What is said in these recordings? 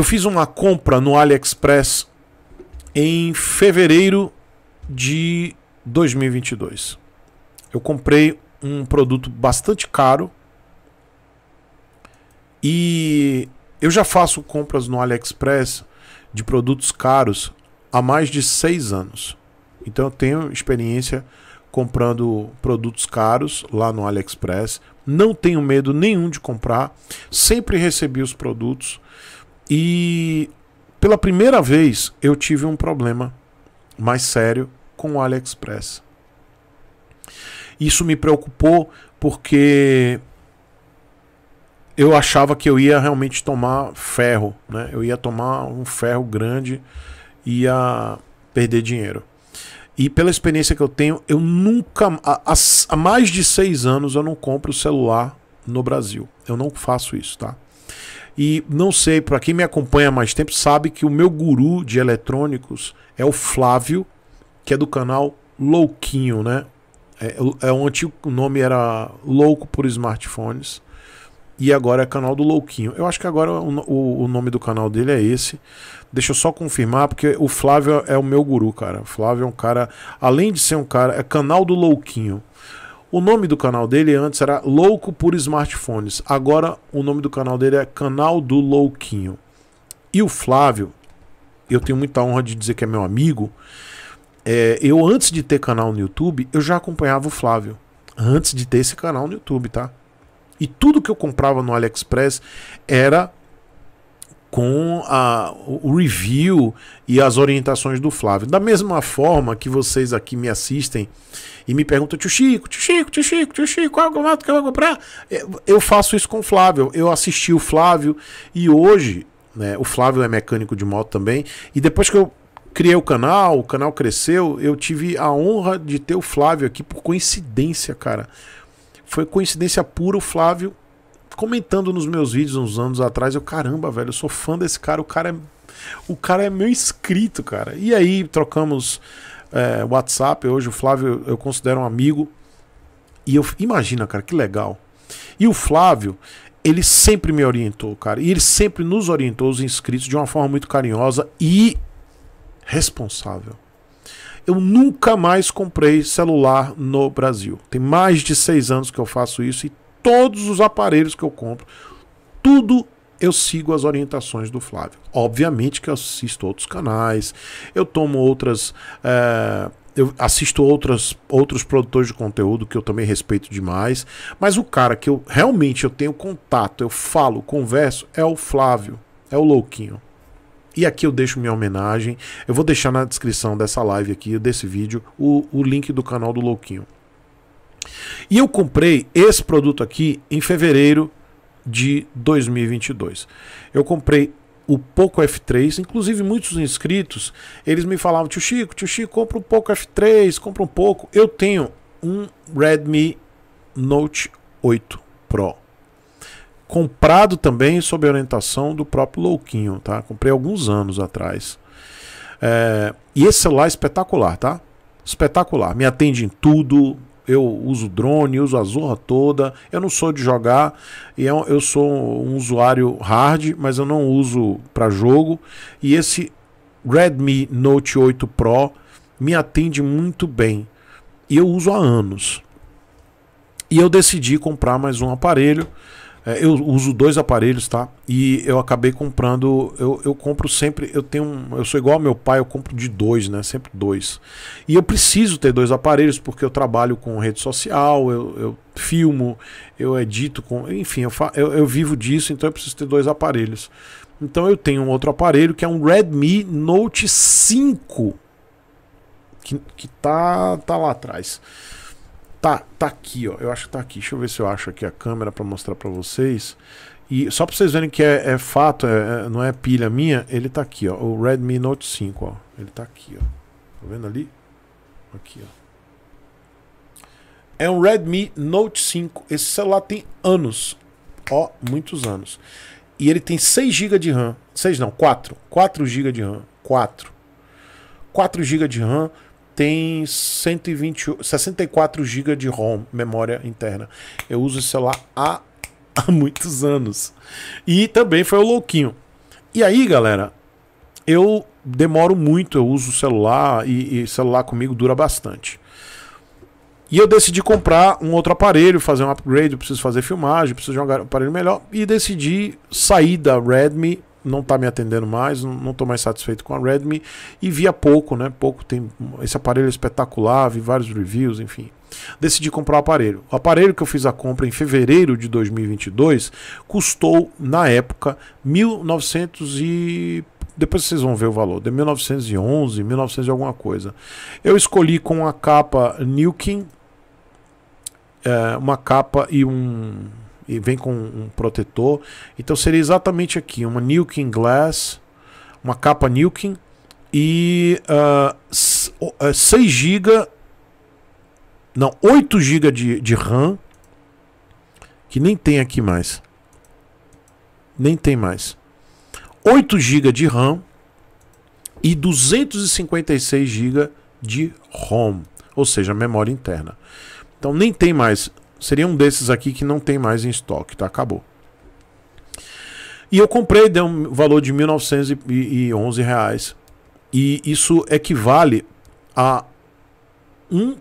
Eu fiz uma compra no AliExpress em fevereiro de 2022. Eu comprei um produto bastante caro e eu já faço compras no AliExpress de produtos caros há mais de seis anos. Então eu tenho experiência comprando produtos caros lá no AliExpress. Não tenho medo nenhum de comprar. Sempre recebi os produtos. E pela primeira vez eu tive um problema mais sério com o AliExpress. Isso me preocupou porque eu achava que eu ia realmente tomar ferro, né? Eu ia tomar um ferro grande, e ia perder dinheiro. E pela experiência que eu tenho, eu nunca, há, há mais de seis anos, eu não compro celular no Brasil. Eu não faço isso, tá? E não sei, para quem me acompanha há mais tempo, sabe que o meu guru de eletrônicos é o Flávio, que é do canal Louquinho, né? É, é um antigo é o nome era Louco por Smartphones. E agora é canal do Louquinho. Eu acho que agora o, o, o nome do canal dele é esse. Deixa eu só confirmar, porque o Flávio é o meu guru, cara. O Flávio é um cara, além de ser um cara, é canal do Louquinho. O nome do canal dele antes era Louco por Smartphones. Agora o nome do canal dele é Canal do Louquinho. E o Flávio, eu tenho muita honra de dizer que é meu amigo. É, eu, antes de ter canal no YouTube, eu já acompanhava o Flávio. Antes de ter esse canal no YouTube, tá? E tudo que eu comprava no AliExpress era com a, o review e as orientações do Flávio. Da mesma forma que vocês aqui me assistem e me perguntam, tio Chico, tio Chico, tio Chico, tio Chico, qual é o que eu vou comprar? É, eu faço isso com o Flávio. Eu assisti o Flávio e hoje, né, o Flávio é mecânico de moto também, e depois que eu criei o canal, o canal cresceu, eu tive a honra de ter o Flávio aqui por coincidência, cara. Foi coincidência pura o Flávio comentando nos meus vídeos uns anos atrás, eu, caramba, velho, eu sou fã desse cara, o cara é, o cara é meu inscrito, cara. E aí trocamos é, WhatsApp, hoje o Flávio eu considero um amigo. E eu, imagina, cara, que legal. E o Flávio, ele sempre me orientou, cara. E ele sempre nos orientou, os inscritos, de uma forma muito carinhosa e responsável. Eu nunca mais comprei celular no Brasil. Tem mais de seis anos que eu faço isso e todos os aparelhos que eu compro, tudo eu sigo as orientações do Flávio. Obviamente que eu assisto outros canais, eu tomo outras. É, eu assisto outras, outros produtores de conteúdo que eu também respeito demais. Mas o cara que eu realmente eu tenho contato, eu falo, converso, é o Flávio, é o Louquinho. E aqui eu deixo minha homenagem. Eu vou deixar na descrição dessa live aqui, desse vídeo, o, o link do canal do Louquinho. E eu comprei esse produto aqui em fevereiro de 2022. Eu comprei o Poco F3, inclusive muitos inscritos, eles me falavam, tio Chico, tio Chico, compra um Poco F3, compra um pouco Eu tenho um Redmi Note 8 Pro. Comprado também sob orientação do próprio Louquinho, tá? Comprei alguns anos atrás. É... E esse celular é espetacular, tá? Espetacular. Me atende em tudo, eu uso drone, uso a zorra toda. Eu não sou de jogar. E eu, é eu sou um usuário hard, mas eu não uso para jogo. E esse Redmi Note 8 Pro me atende muito bem. E eu uso há anos. E eu decidi comprar mais um aparelho é, eu uso dois aparelhos, tá? E eu acabei comprando. Eu, eu compro sempre. Eu tenho. Um, eu sou igual ao meu pai, eu compro de dois, né? Sempre dois. E eu preciso ter dois aparelhos porque eu trabalho com rede social, eu, eu filmo, eu edito com. Enfim, eu, fa, eu, eu vivo disso, então eu preciso ter dois aparelhos. Então eu tenho um outro aparelho que é um Redmi Note 5. Que, que tá, tá lá atrás. Tá, tá aqui, ó. Eu acho que tá aqui. Deixa eu ver se eu acho aqui a câmera para mostrar para vocês. E só para vocês verem que é, é fato, é, é, não é pilha minha, ele tá aqui, ó. O Redmi Note 5, ó. Ele tá aqui, ó. Tá vendo ali? Aqui, ó. É um Redmi Note 5. Esse celular tem anos. Ó, muitos anos. E ele tem 6 GB de RAM. 6 não, 4. 4 GB de RAM. 4. 4 GB de RAM tem 120, 64 GB de ROM, memória interna. Eu uso esse celular há, há muitos anos. E também foi o louquinho. E aí, galera, eu demoro muito, eu uso o celular e, e celular comigo dura bastante. E eu decidi comprar um outro aparelho, fazer um upgrade, preciso fazer filmagem, preciso de um aparelho melhor. E decidi sair da Redmi não está me atendendo mais, não estou mais satisfeito com a Redmi e via pouco, né? Pouco tem esse aparelho é espetacular, vi vários reviews, enfim. Decidi comprar o aparelho. O aparelho que eu fiz a compra em fevereiro de 2022 custou na época 1900 e depois vocês vão ver o valor, de 1911, 1900 e alguma coisa. Eu escolhi com a capa Newkin é, uma capa e um e vem com um protetor. Então seria exatamente aqui, uma Nilkin Glass, uma capa Nilkin e uh, 6 GB, não, 8 GB de, de RAM, que nem tem aqui mais. Nem tem mais. 8 GB de RAM e 256 GB de ROM, ou seja, memória interna. Então nem tem mais Seria um desses aqui que não tem mais em estoque, tá? Acabou. E eu comprei, deu um valor de R$ 1.911. Reais, e isso equivale a um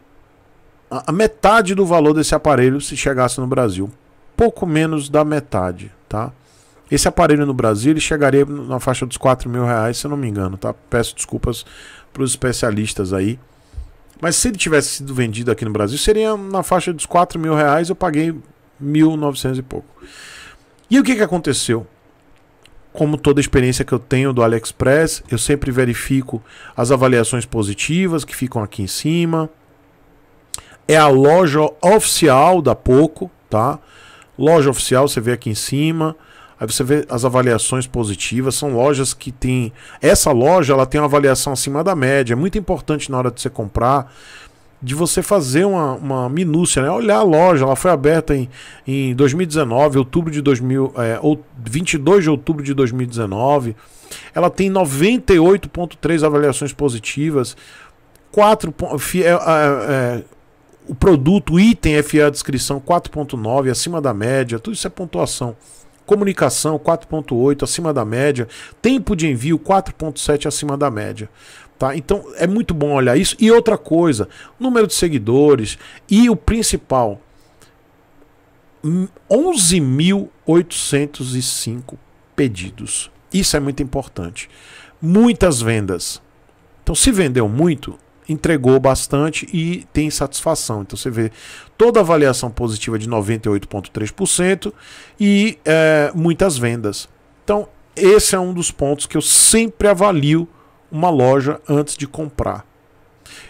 a metade do valor desse aparelho se chegasse no Brasil. Pouco menos da metade, tá? Esse aparelho no Brasil ele chegaria na faixa dos R$ mil reais, se eu não me engano, tá? Peço desculpas para os especialistas aí. Mas se ele tivesse sido vendido aqui no Brasil, seria na faixa dos 4 mil reais, eu paguei 1.900 e pouco. E o que, que aconteceu? Como toda experiência que eu tenho do AliExpress, eu sempre verifico as avaliações positivas que ficam aqui em cima. É a loja oficial da Poco, tá? Loja oficial, você vê aqui em cima. Aí você vê as avaliações positivas, são lojas que tem. Essa loja ela tem uma avaliação acima da média. É muito importante na hora de você comprar de você fazer uma, uma minúcia, né? olhar a loja, ela foi aberta em, em 2019, outubro de 2000, é, ou 22 de outubro de 2019, ela tem 98.3 avaliações positivas, 4, é, é, é, o produto, o item FA descrição 4.9, acima da média, tudo isso é pontuação comunicação 4.8 acima da média, tempo de envio 4.7 acima da média. Tá? Então é muito bom olhar isso. E outra coisa, número de seguidores e o principal, 11.805 pedidos. Isso é muito importante. Muitas vendas. Então, se vendeu muito, entregou bastante e tem satisfação. Então você vê toda a avaliação positiva de 98,3% e é, muitas vendas. Então esse é um dos pontos que eu sempre avalio uma loja antes de comprar.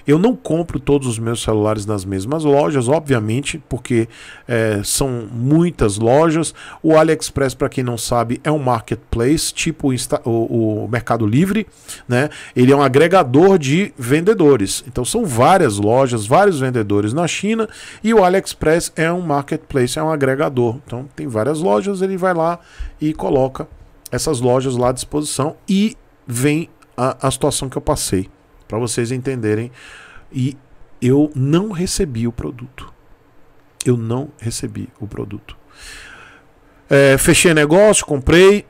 Eu não compro todos os meus celulares nas mesmas lojas, obviamente, porque é, são muitas lojas. O AliExpress, para quem não sabe, é um marketplace, tipo o, o Mercado Livre, né? Ele é um agregador de vendedores. Então são várias lojas, vários vendedores na China e o AliExpress é um marketplace, é um agregador. Então tem várias lojas, ele vai lá e coloca essas lojas lá à disposição e vem a, a situação que eu passei para vocês entenderem. E eu não recebi o produto. Eu não recebi o produto. É, fechei negócio, comprei.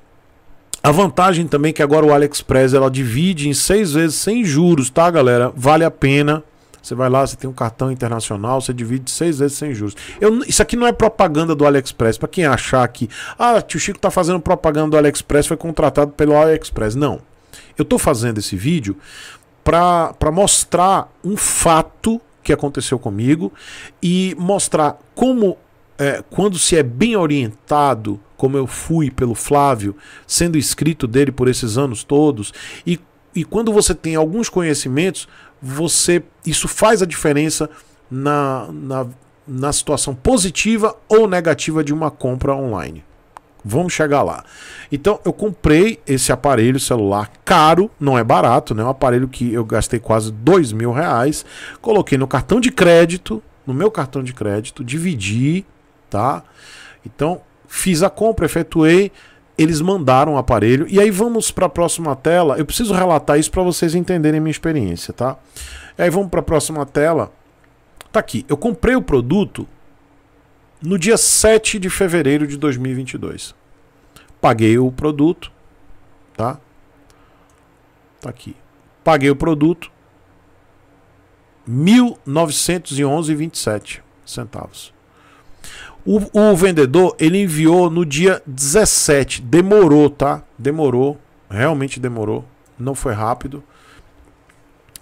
A vantagem também é que agora o AliExpress ela divide em seis vezes sem juros, tá, galera? Vale a pena. Você vai lá, você tem um cartão internacional, você divide seis vezes sem juros. Eu, isso aqui não é propaganda do AliExpress. Para quem achar que, ah, tio Chico tá fazendo propaganda do AliExpress, foi contratado pelo AliExpress. Não. Eu tô fazendo esse vídeo para mostrar um fato que aconteceu comigo e mostrar como, é, quando se é bem orientado, como eu fui pelo Flávio, sendo escrito dele por esses anos todos, e, e quando você tem alguns conhecimentos, você isso faz a diferença na, na, na situação positiva ou negativa de uma compra online. Vamos chegar lá. Então, eu comprei esse aparelho celular caro, não é barato, né? Um aparelho que eu gastei quase dois mil reais. Coloquei no cartão de crédito, no meu cartão de crédito, dividi, tá? Então, fiz a compra, efetuei, eles mandaram o aparelho. E aí vamos para a próxima tela. Eu preciso relatar isso para vocês entenderem minha experiência, tá? E aí vamos para a próxima tela. Tá aqui. Eu comprei o produto no dia 7 de fevereiro de 2022. Paguei o produto, tá? Tá aqui. Paguei o produto 1911,27 centavos. O, o, vendedor ele enviou no dia 17, demorou, tá? Demorou, realmente demorou, não foi rápido.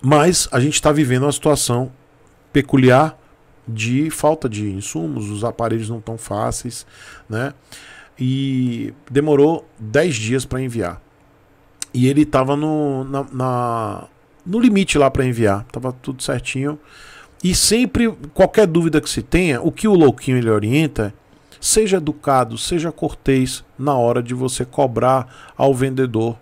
Mas a gente está vivendo uma situação peculiar de falta de insumos, os aparelhos não tão fáceis, né? E demorou 10 dias para enviar. E ele estava no, na, na, no limite lá para enviar, estava tudo certinho. E sempre, qualquer dúvida que se tenha, o que o louquinho ele orienta, seja educado, seja cortês na hora de você cobrar ao vendedor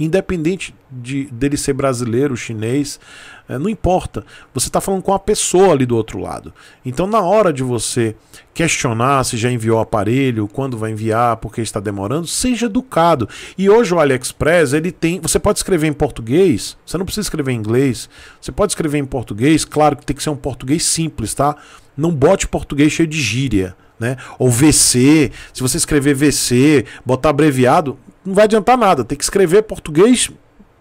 Independente de, dele ser brasileiro, chinês, é, não importa. Você está falando com a pessoa ali do outro lado. Então, na hora de você questionar se já enviou o aparelho, quando vai enviar, porque está demorando, seja educado. E hoje o AliExpress, ele tem. Você pode escrever em português, você não precisa escrever em inglês. Você pode escrever em português, claro que tem que ser um português simples, tá? Não bote português cheio de gíria né? Ou VC. Se você escrever VC, botar abreviado, não vai adiantar nada. Tem que escrever português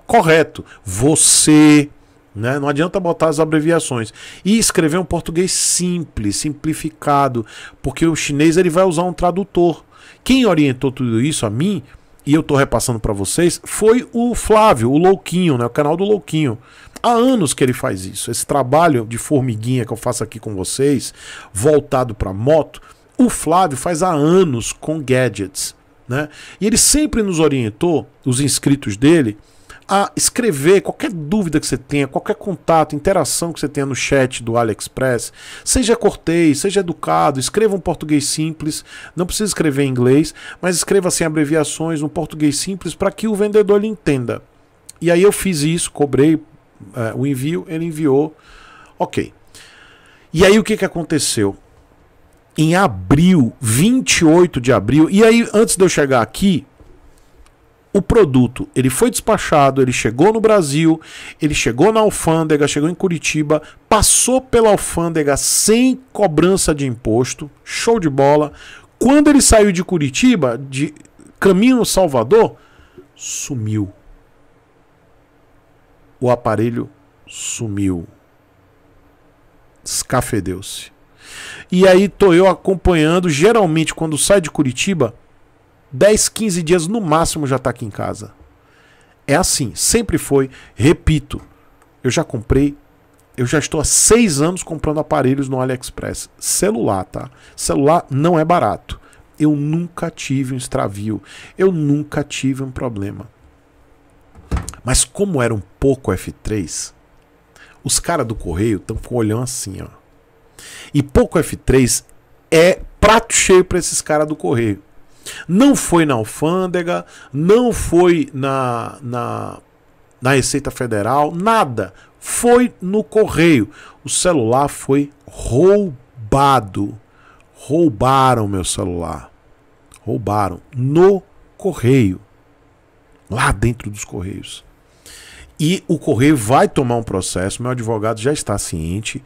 correto. Você. Né? Não adianta botar as abreviações. E escrever um português simples, simplificado. Porque o chinês ele vai usar um tradutor. Quem orientou tudo isso a mim, e eu estou repassando para vocês, foi o Flávio, o Louquinho, né? o canal do Louquinho. Há anos que ele faz isso. Esse trabalho de formiguinha que eu faço aqui com vocês, voltado para moto o Flávio faz há anos com gadgets, né? E ele sempre nos orientou, os inscritos dele, a escrever qualquer dúvida que você tenha, qualquer contato, interação que você tenha no chat do AliExpress. Seja cortês, seja educado, escreva um português simples, não precisa escrever em inglês, mas escreva assim abreviações, um português simples para que o vendedor lhe entenda. E aí eu fiz isso, cobrei é, o envio, ele enviou, ok. E aí o que, que aconteceu? em abril, 28 de abril. E aí, antes de eu chegar aqui, o produto ele foi despachado, ele chegou no Brasil, ele chegou na alfândega, chegou em Curitiba, passou pela alfândega sem cobrança de imposto, show de bola. Quando ele saiu de Curitiba, de caminho Salvador, sumiu. O aparelho sumiu. Escafedeu-se. E aí tô eu acompanhando. Geralmente, quando sai de Curitiba, 10, 15 dias no máximo já tá aqui em casa. É assim, sempre foi. Repito, eu já comprei eu já estou há seis anos comprando aparelhos no AliExpress. Celular, tá? Celular não é barato. Eu nunca tive um extravio. Eu nunca tive um problema. Mas como era um pouco F3, os caras do correio estão com o olhão assim, ó. E pouco F3 é prato cheio para esses caras do correio. Não foi na alfândega, não foi na, na, na Receita Federal, nada. Foi no correio. O celular foi roubado. Roubaram meu celular. Roubaram no correio. Lá dentro dos correios. E o Correio vai tomar um processo, meu advogado já está ciente.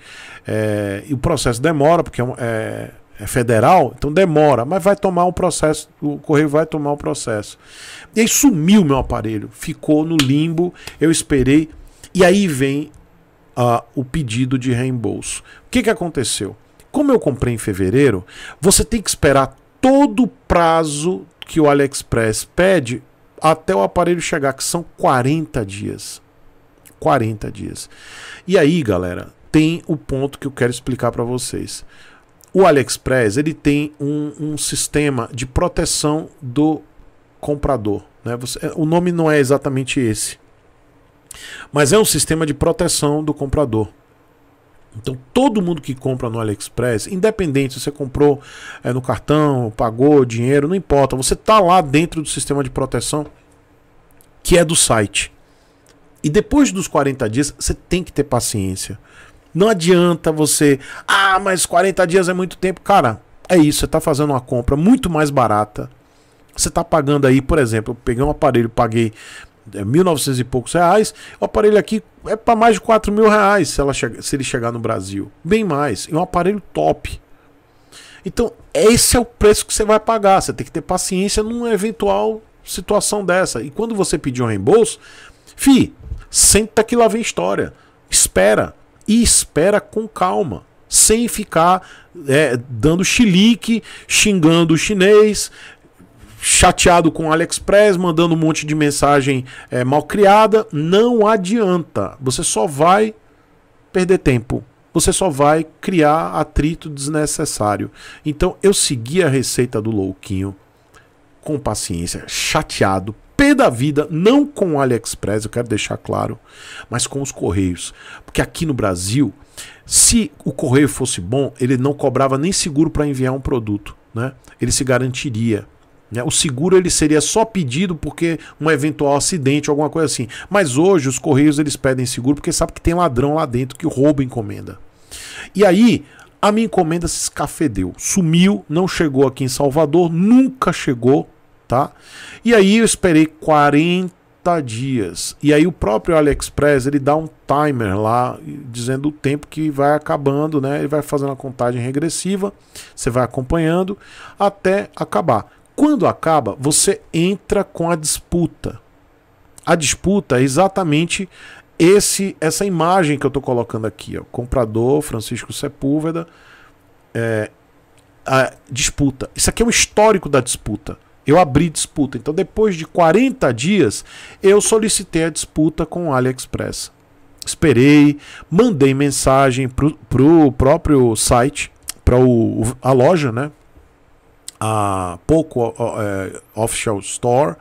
É, e o processo demora, porque é, é, é, federal, então demora, mas vai tomar um processo, o Correio vai tomar um processo. E aí sumiu meu aparelho, ficou no limbo, eu esperei, e aí vem uh, o pedido de reembolso. O que, que aconteceu? Como eu comprei em fevereiro, você tem que esperar todo o prazo que o AliExpress pede até o aparelho chegar, que são 40 dias. 40 dias. E aí, galera, tem o ponto que eu quero explicar para vocês. O AliExpress ele tem um, um sistema de proteção do comprador. Né? Você, é, o nome não é exatamente esse, mas é um sistema de proteção do comprador. Então, todo mundo que compra no AliExpress, independente se você comprou é, no cartão, pagou dinheiro, não importa, você está lá dentro do sistema de proteção que é do site. E depois dos 40 dias, você tem que ter paciência. Não adianta você, ah, mas 40 dias é muito tempo. Cara, é isso, você está fazendo uma compra muito mais barata. Você está pagando aí, por exemplo, eu peguei um aparelho, paguei 1.900 é, e poucos reais. O aparelho aqui é para mais de 4 mil reais se, ela chega, se ele chegar no Brasil. Bem mais. É um aparelho top. Então, esse é o preço que você vai pagar. Você tem que ter paciência numa eventual situação dessa. E quando você pedir um reembolso, fi, Senta que lá vem história. Espera. E espera com calma. Sem ficar é, dando chilique, xingando o chinês, chateado com o AliExpress, mandando um monte de mensagem é, mal criada. Não adianta. Você só vai perder tempo. Você só vai criar atrito desnecessário. Então eu segui a receita do louquinho com paciência, chateado, pé da vida, não com o AliExpress, eu quero deixar claro, mas com os Correios. Porque aqui no Brasil, se o Correio fosse bom, ele não cobrava nem seguro para enviar um produto, né? Ele se garantiria. Né? O seguro ele seria só pedido porque um eventual acidente, alguma coisa assim. Mas hoje os Correios eles pedem seguro porque sabe que tem ladrão lá dentro que rouba encomenda. E aí, a minha encomenda se escafedeu, sumiu, não chegou aqui em Salvador, nunca chegou tá? E aí eu esperei 40 dias. E aí o próprio AliExpress, ele dá um timer lá dizendo o tempo que vai acabando, né? Ele vai fazendo a contagem regressiva, você vai acompanhando até acabar. Quando acaba, você entra com a disputa. A disputa é exatamente esse essa imagem que eu estou colocando aqui, ó. comprador Francisco Sepúlveda é, disputa. Isso aqui é o histórico da disputa. Eu abri disputa. Então, depois de 40 dias, eu solicitei a disputa com o AliExpress. Esperei, mandei mensagem pro, o próprio site, para a loja, né? A Poco é, Official Store.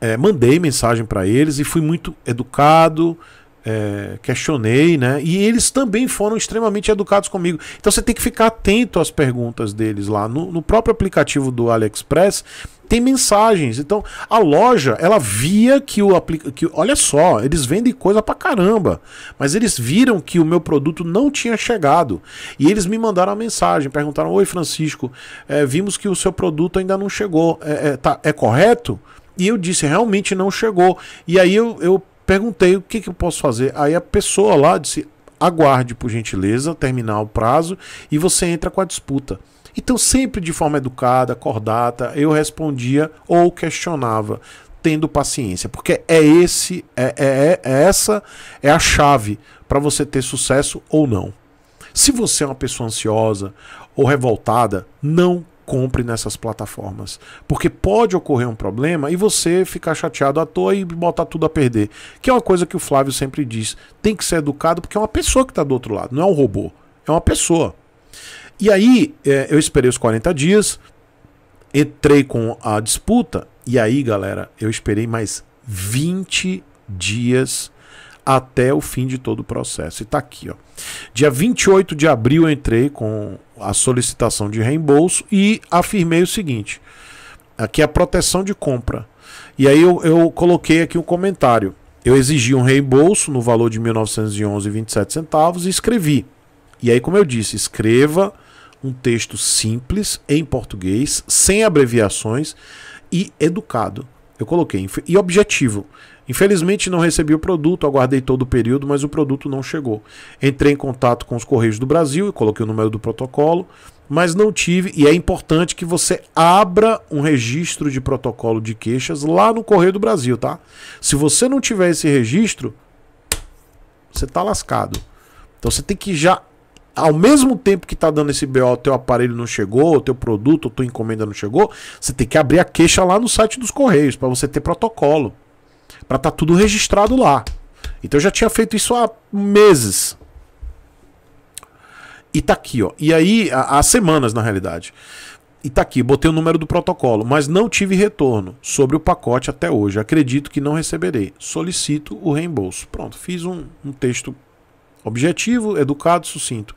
É, mandei mensagem para eles e fui muito educado, é, questionei, né? E eles também foram extremamente educados comigo. Então você tem que ficar atento às perguntas deles lá. No, no próprio aplicativo do AliExpress tem mensagens. Então a loja ela via que o aplicativo. que olha só, eles vendem coisa pra caramba, mas eles viram que o meu produto não tinha chegado e eles me mandaram a mensagem, perguntaram: Oi Francisco, é, vimos que o seu produto ainda não chegou. É, é, tá, é correto? E eu disse, realmente não chegou. E aí eu, eu Perguntei o que, que eu posso fazer. Aí a pessoa lá disse: aguarde, por gentileza, terminar o prazo e você entra com a disputa. Então, sempre de forma educada, cordata, eu respondia ou questionava, tendo paciência, porque é esse, é, é, é, é essa é a chave para você ter sucesso ou não. Se você é uma pessoa ansiosa ou revoltada, não compre nessas plataformas. Porque pode ocorrer um problema e você ficar chateado à toa e botar tudo a perder. Que é uma coisa que o Flávio sempre diz. Tem que ser educado porque é uma pessoa que está do outro lado, não é um robô. É uma pessoa. E aí é, eu esperei os 40 dias, entrei com a disputa, e aí, galera, eu esperei mais 20 dias até o fim de todo o processo. E está aqui, ó. Dia 28 de abril eu entrei com a solicitação de reembolso e afirmei o seguinte: aqui é a proteção de compra. E aí eu, eu coloquei aqui um comentário. Eu exigi um reembolso no valor de R$ 1911,27 e escrevi. E aí, como eu disse, escreva um texto simples em português, sem abreviações e educado. Eu coloquei. E objetivo. Infelizmente não recebi o produto, aguardei todo o período, mas o produto não chegou. Entrei em contato com os Correios do Brasil e coloquei o número do protocolo, mas não tive. E é importante que você abra um registro de protocolo de queixas lá no Correio do Brasil, tá? Se você não tiver esse registro, você tá lascado. Então você tem que já ao mesmo tempo que tá dando esse BO, teu aparelho não chegou, teu produto, tua encomenda não chegou, você tem que abrir a queixa lá no site dos Correios para você ter protocolo, para tá tudo registrado lá. Então eu já tinha feito isso há meses. E tá aqui, ó. E aí, há semanas na realidade. E tá aqui, botei o número do protocolo, mas não tive retorno sobre o pacote até hoje. Acredito que não receberei. Solicito o reembolso. Pronto, fiz um, um texto Objetivo, educado, sucinto.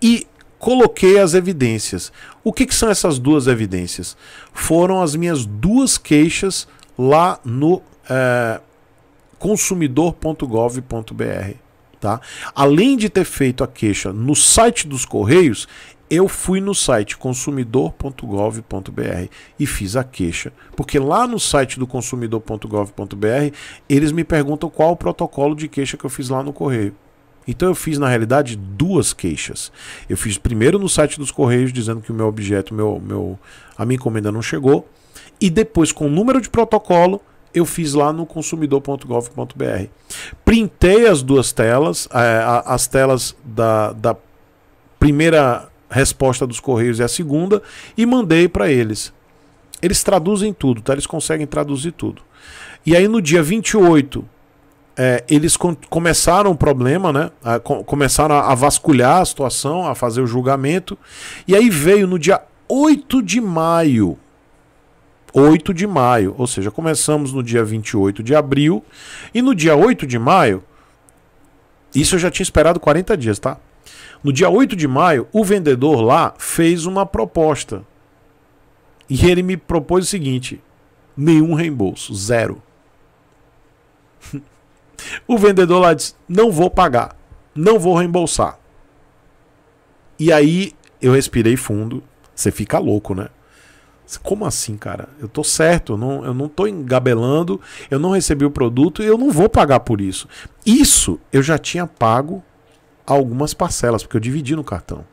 E coloquei as evidências. O que, que, são essas duas evidências? Foram as minhas duas queixas lá no é, eh, consumidor.gov.br. Tá? Além de ter feito a queixa no site dos Correios, eu fui no site consumidor.gov.br e fiz a queixa. Porque lá no site do consumidor.gov.br, eles me perguntam qual o protocolo de queixa que eu fiz lá no correio. Então eu fiz, na realidade, duas queixas. Eu fiz primeiro no site dos Correios, dizendo que o meu objeto, meu, meu, a minha encomenda não chegou. E depois, com o número de protocolo, eu fiz lá no consumidor.gov.br. Printei as duas telas, eh, as telas da, da primeira resposta dos Correios e a segunda, e mandei para eles. Eles traduzem tudo, tá? Eles conseguem traduzir tudo. E aí no dia 28 é, eles com, começaram o problema, né? A, com, começaram a, a, vasculhar a situação, a fazer o julgamento. E aí veio no dia 8 de maio. 8 de maio, ou seja, começamos no dia 28 de abril. E no dia 8 de maio, isso eu já tinha esperado 40 dias, tá? No dia 8 de maio, o vendedor lá fez uma proposta. E ele me propôs o seguinte: nenhum reembolso, zero. O vendedor lá diz: não vou pagar, não vou reembolsar. E aí eu respirei fundo. Você fica louco, né? Como assim, cara? Eu tô certo, eu não, eu não tô engabelando, eu não recebi o produto e eu não vou pagar por isso. Isso eu já tinha pago algumas parcelas, porque eu dividi no cartão.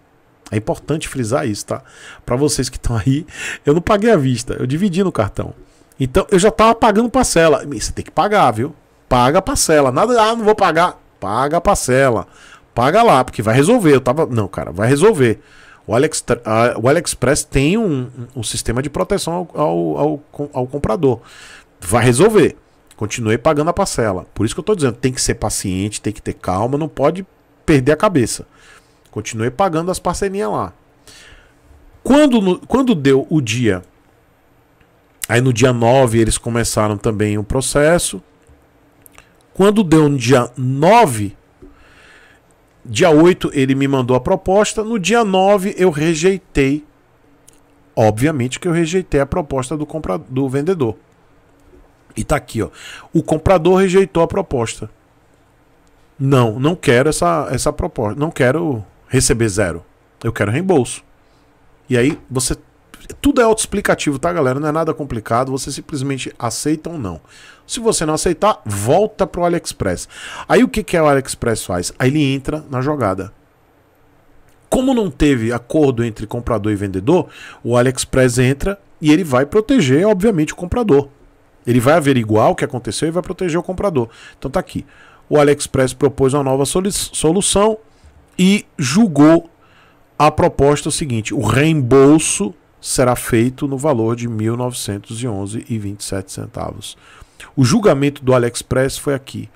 É importante frisar isso, tá? Para vocês que estão aí, eu não paguei à vista, eu dividi no cartão. Então eu já tava pagando parcela. Você tem que pagar, viu? paga a parcela. Nada, ah, não vou pagar. Paga a parcela. Paga lá, porque vai resolver. Eu tava. Não, cara, vai resolver. O, Alex, a, o AliExpress tem um, um sistema de proteção ao, ao, ao, ao comprador. Vai resolver. Continuei pagando a parcela. Por isso que eu estou dizendo, tem que ser paciente, tem que ter calma, não pode perder a cabeça. Continuei pagando as parcelinhas lá. Quando, quando deu o dia, aí no dia 9 eles começaram também o processo. Quando deu no dia 9, dia 8 ele me mandou a proposta, no dia 9 eu rejeitei. Obviamente que eu rejeitei a proposta do comprador, do vendedor. E tá aqui, ó. O comprador rejeitou a proposta. Não, não quero essa essa proposta, não quero receber zero. Eu quero reembolso. E aí você tudo é autoexplicativo, tá, galera? Não é nada complicado, você simplesmente aceita ou não. Se você não aceitar, volta para o AliExpress. Aí o que, que o AliExpress faz? Aí ele entra na jogada. Como não teve acordo entre comprador e vendedor, o AliExpress entra e ele vai proteger, obviamente, o comprador. Ele vai averiguar o que aconteceu e vai proteger o comprador. Então tá aqui. O AliExpress propôs uma nova solução e julgou a proposta seguinte: o reembolso será feito no valor de R$ 1.911,27. O julgamento do AliExpress foi aqui.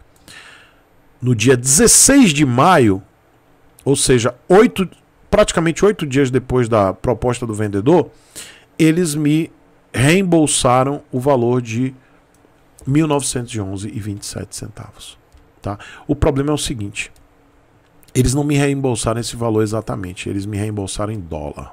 No dia 16 de maio, ou seja, 8, praticamente oito dias depois da proposta do vendedor, eles me reembolsaram o valor de R$ 1.911,27. Tá? O problema é o seguinte: eles não me reembolsaram esse valor exatamente, eles me reembolsaram em dólar.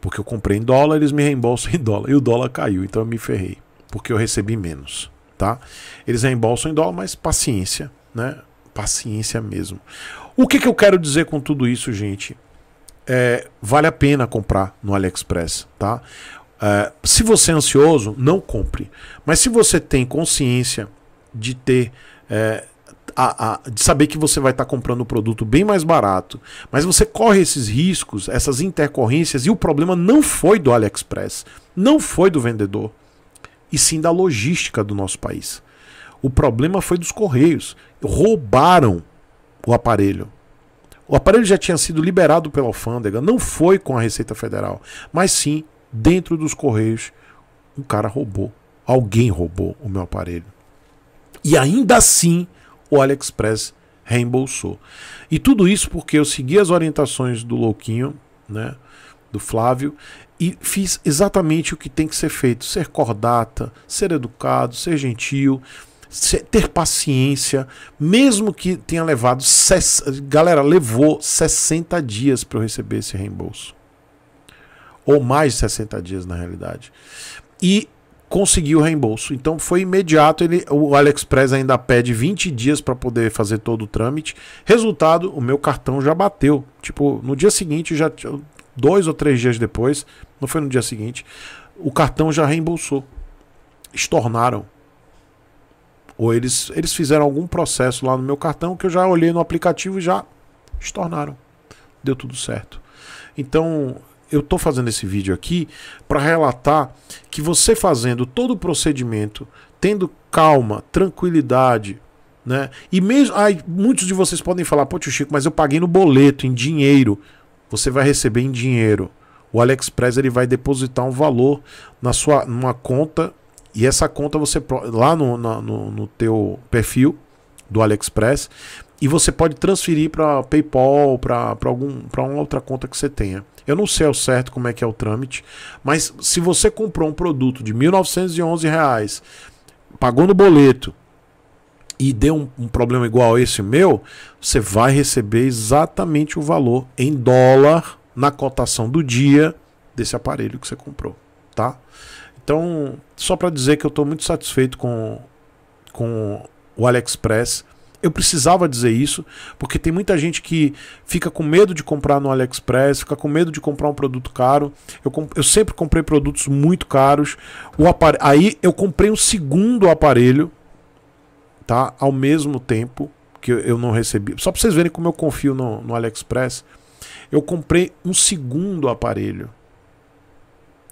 Porque eu comprei em dólar, eles me reembolsam em dólar. E o dólar caiu, então eu me ferrei porque eu recebi menos, tá? Eles reembolsam em dólar, mas paciência, né? Paciência mesmo. O que, que eu quero dizer com tudo isso, gente? É, vale a pena comprar no AliExpress, tá? É, se você é ansioso, não compre. Mas se você tem consciência de ter é, a, a, de saber que você vai estar tá comprando um produto bem mais barato, mas você corre esses riscos, essas intercorrências, e o problema não foi do AliExpress, não foi do vendedor e sim da logística do nosso país. O problema foi dos Correios. Roubaram o aparelho. O aparelho já tinha sido liberado pela alfândega, não foi com a Receita Federal, mas sim dentro dos Correios. Um cara roubou. Alguém roubou o meu aparelho. E ainda assim, o AliExpress reembolsou. E tudo isso porque eu segui as orientações do Louquinho, né? Do Flávio, e fiz exatamente o que tem que ser feito: ser cordata, ser educado, ser gentil, ser, ter paciência, mesmo que tenha levado. Ses, galera, levou 60 dias para eu receber esse reembolso. Ou mais de 60 dias, na realidade. E conseguiu o reembolso. Então foi imediato. Ele, o AliExpress ainda pede 20 dias para poder fazer todo o trâmite. Resultado, o meu cartão já bateu. Tipo, no dia seguinte já dois ou três dias depois, não foi no dia seguinte, o cartão já reembolsou. Estornaram. Ou eles, eles fizeram algum processo lá no meu cartão que eu já olhei no aplicativo e já estornaram. Deu tudo certo. Então, eu estou fazendo esse vídeo aqui para relatar que você fazendo todo o procedimento, tendo calma, tranquilidade, né? E mesmo. Ai, muitos de vocês podem falar, pô, tio Chico, mas eu paguei no boleto, em dinheiro você vai receber em dinheiro. O AliExpress ele vai depositar um valor na sua numa conta e essa conta você lá no, no, no teu perfil do AliExpress e você pode transferir para PayPal, para algum para uma outra conta que você tenha. Eu não sei ao certo como é que é o trâmite, mas se você comprou um produto de R$ 1.911, reais, pagou no boleto e deu um, um problema igual a esse meu, você vai receber exatamente o valor em dólar na cotação do dia desse aparelho que você comprou, tá? Então, só para dizer que eu estou muito satisfeito com, com o AliExpress. Eu precisava dizer isso, porque tem muita gente que fica com medo de comprar no AliExpress, fica com medo de comprar um produto caro. Eu, eu sempre comprei produtos muito caros. O Aí eu comprei um segundo aparelho tá? Ao mesmo tempo que eu não recebi. Só para vocês verem como eu confio no, no AliExpress, eu comprei um segundo aparelho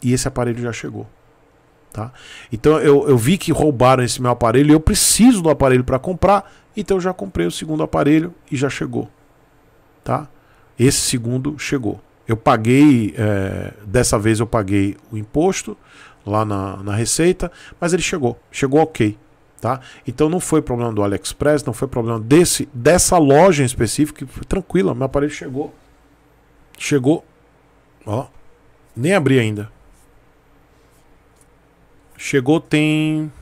e esse aparelho já chegou. Tá? Então eu, eu vi que roubaram esse meu aparelho, eu preciso do aparelho para comprar, então eu já comprei o segundo aparelho e já chegou. Tá? Esse segundo chegou. Eu paguei, é, dessa vez eu paguei o imposto lá na, na receita, mas ele chegou, chegou ok. Tá? Então não foi problema do AliExpress, não foi problema desse, dessa loja em específico, que foi tranquila, meu aparelho chegou. Chegou. Ó. Nem abri ainda. Chegou tem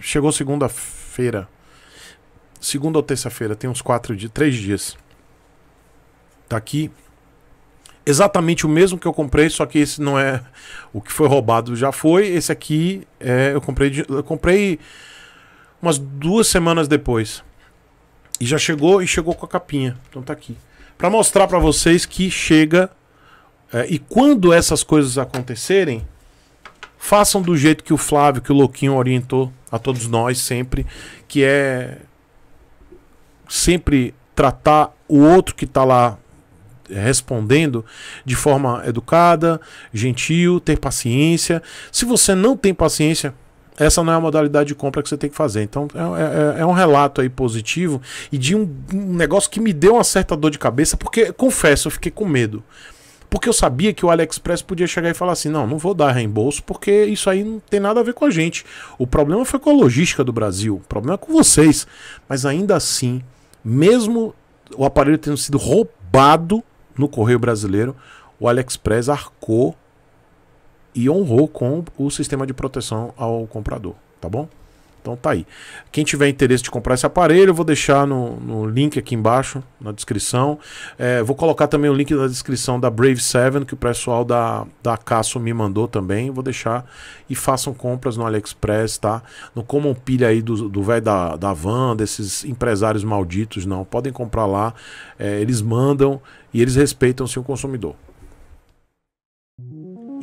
chegou segunda-feira. Segunda ou terça-feira, tem uns quatro dias, três dias. Tá aqui exatamente o mesmo que eu comprei, só que esse não é. O que foi roubado já foi. Esse aqui é, eu comprei. De... Eu comprei umas duas semanas depois. E já chegou e chegou com a capinha. Então tá aqui. para mostrar para vocês que chega. É, e quando essas coisas acontecerem, façam do jeito que o Flávio, que o Louquinho orientou a todos nós sempre, que é sempre tratar o outro que tá lá respondendo de forma educada, gentil, ter paciência. Se você não tem paciência, essa não é a modalidade de compra que você tem que fazer. Então é, é, é, é um relato aí positivo e de um, um, negócio que me deu uma certa dor de cabeça, porque confesso, eu fiquei com medo. Porque eu sabia que o AliExpress podia chegar e falar assim: não, não vou dar reembolso, porque isso aí não tem nada a ver com a gente. O problema foi com a logística do Brasil, o problema é com vocês. Mas ainda assim, mesmo o aparelho tendo sido roubado, no Correio Brasileiro, o AliExpress arcou e honrou com o sistema de proteção ao comprador, tá bom? Então tá aí. Quem tiver interesse de comprar esse aparelho, eu vou deixar no, no link aqui embaixo, na descrição. É, vou colocar também o link na descrição da Brave 7, que o pessoal da, da Casso me mandou também. Vou deixar e façam compras no AliExpress, tá? Não comam pilha aí do velho da, da van, desses empresários malditos, não. Podem comprar lá. É, eles mandam e eles respeitam sim o consumidor.